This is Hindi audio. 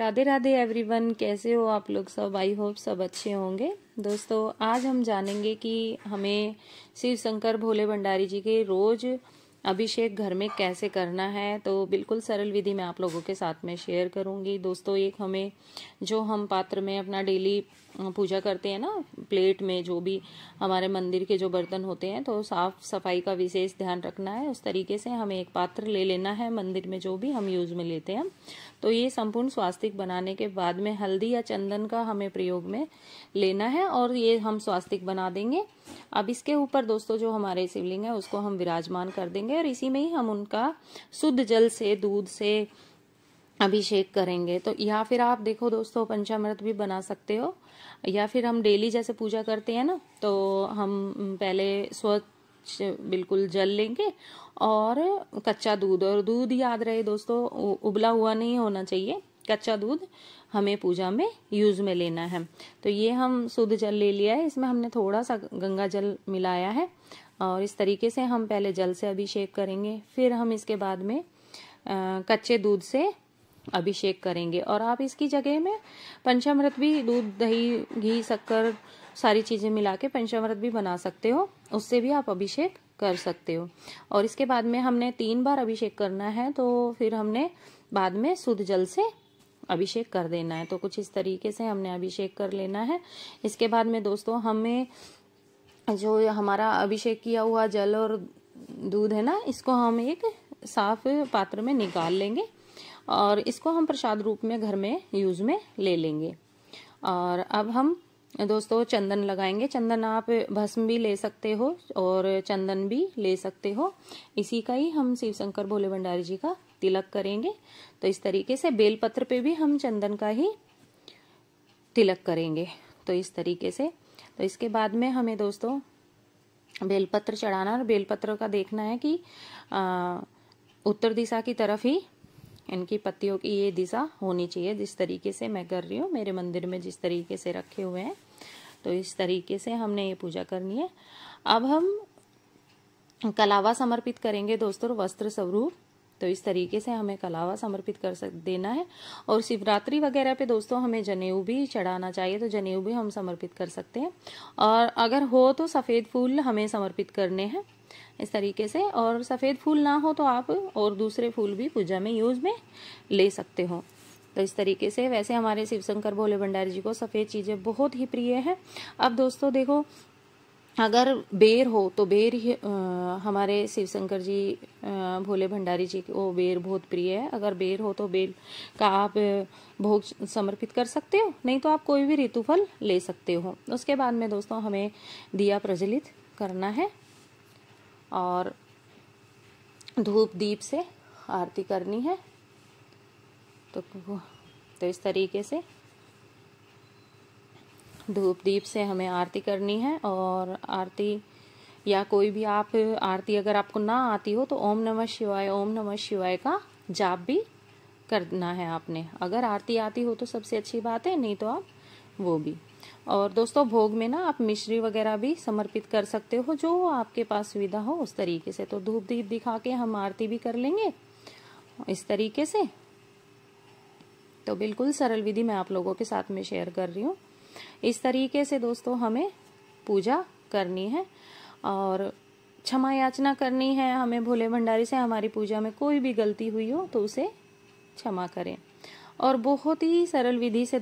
राधे राधे एवरीवन कैसे हो आप लोग सब आई होप सब अच्छे होंगे दोस्तों आज हम जानेंगे कि हमें शिव शंकर भोले भंडारी जी के रोज़ अभिषेक घर में कैसे करना है तो बिल्कुल सरल विधि मैं आप लोगों के साथ में शेयर करूंगी दोस्तों एक हमें जो हम पात्र में अपना डेली पूजा करते हैं ना प्लेट में जो भी हमारे मंदिर के जो बर्तन होते हैं तो साफ सफाई का विशेष ध्यान रखना है उस तरीके से हमें एक पात्र ले लेना है मंदिर में जो भी हम यूज़ में लेते हैं तो ये संपूर्ण स्वास्तिक बनाने के बाद में हल्दी या चंदन का हमें प्रयोग में लेना है और ये हम स्वास्तिक बना देंगे अब इसके ऊपर दोस्तों जो हमारे शिवलिंग है उसको हम विराजमान कर देंगे और इसी में ही हम उनका शुद्ध जल से दूध से अभिषेक करेंगे तो या फिर आप देखो दोस्तों पंचामृत भी बना सकते हो या फिर हम डेली जैसे पूजा करते हैं ना तो हम पहले स्व बिल्कुल जल लेंगे और कच्चा दूध और दूध याद रहे दोस्तों उबला हुआ नहीं होना चाहिए कच्चा दूध हमें पूजा में यूज में लेना है तो ये हम शुद्ध जल ले लिया है इसमें हमने थोड़ा सा गंगा जल मिलाया है और इस तरीके से हम पहले जल से अभिषेक करेंगे फिर हम इसके बाद में आ, कच्चे दूध से अभिषेक करेंगे और आप इसकी जगह में पंचामृत भी दूध दही घी शक्कर सारी चीज़ें मिला के पंचामृत भी बना सकते हो उससे भी आप अभिषेक कर सकते हो और इसके बाद में हमने तीन बार अभिषेक करना है तो फिर हमने बाद में शुद्ध जल से अभिषेक कर देना है तो कुछ इस तरीके से हमने अभिषेक कर लेना है इसके बाद में दोस्तों हमें जो हमारा अभिषेक किया हुआ जल और दूध है ना इसको हम एक साफ पात्र में निकाल लेंगे और इसको हम प्रसाद रूप में घर में यूज़ में ले लेंगे और अब हम दोस्तों चंदन लगाएंगे चंदन आप भस्म भी ले सकते हो और चंदन भी ले सकते हो इसी का ही हम शिव शंकर भोले भंडारी जी का तिलक करेंगे तो इस तरीके से बेलपत्र पे भी हम चंदन का ही तिलक करेंगे तो इस तरीके से तो इसके बाद में हमें दोस्तों बेलपत्र चढ़ाना और बेलपत्र का देखना है कि आ, उत्तर दिशा की तरफ ही इनकी पत्तियों की ये दिशा होनी चाहिए जिस तरीके से मैं कर रही हूँ मेरे मंदिर में जिस तरीके से रखे हुए हैं तो इस तरीके से हमने ये पूजा करनी है अब हम कलावा समर्पित करेंगे दोस्तों वस्त्र स्वरूप तो इस तरीके से हमें कलावा समर्पित कर सक देना है और शिवरात्रि वगैरह पे दोस्तों हमें जनेऊ भी चढ़ाना चाहिए तो जनेऊ भी हम समर्पित कर सकते हैं और अगर हो तो सफ़ेद फूल हमें समर्पित करने हैं इस तरीके से और सफ़ेद फूल ना हो तो आप और दूसरे फूल भी पूजा में यूज़ में ले सकते हो तो इस तरीके से वैसे हमारे शिवशंकर भोले भंडारी जी को सफ़ेद चीज़ें बहुत ही प्रिय हैं अब दोस्तों देखो अगर बेर हो तो बेर ही आ, हमारे शिवशंकर जी आ, भोले भंडारी जी को बेर बहुत प्रिय है अगर बेर हो तो बेर का आप भोग समर्पित कर सकते हो नहीं तो आप कोई भी ऋतुफल ले सकते हो उसके बाद में दोस्तों हमें दिया प्रज्वलित करना है और धूप दीप से आरती करनी है तो तो इस तरीके से धूप दीप से हमें आरती करनी है और आरती या कोई भी आप आरती अगर आपको ना आती हो तो ओम नमः शिवाय ओम नमः शिवाय का जाप भी करना है आपने अगर आरती आती हो तो सबसे अच्छी बात है नहीं तो आप वो भी और दोस्तों भोग में ना आप मिश्री वगैरह भी समर्पित कर सकते हो जो आपके पास सुविधा हो उस तरीके से तो धूप दीप दिखा के हम आरती भी कर लेंगे इस तरीके से तो बिल्कुल सरल विधि मैं आप लोगों के साथ में शेयर कर रही हूँ इस तरीके से दोस्तों हमें पूजा करनी है और क्षमा याचना करनी है हमें भोले भंडारी से हमारी पूजा में कोई भी गलती हुई हो तो उसे क्षमा करें और बहुत ही सरल विधि से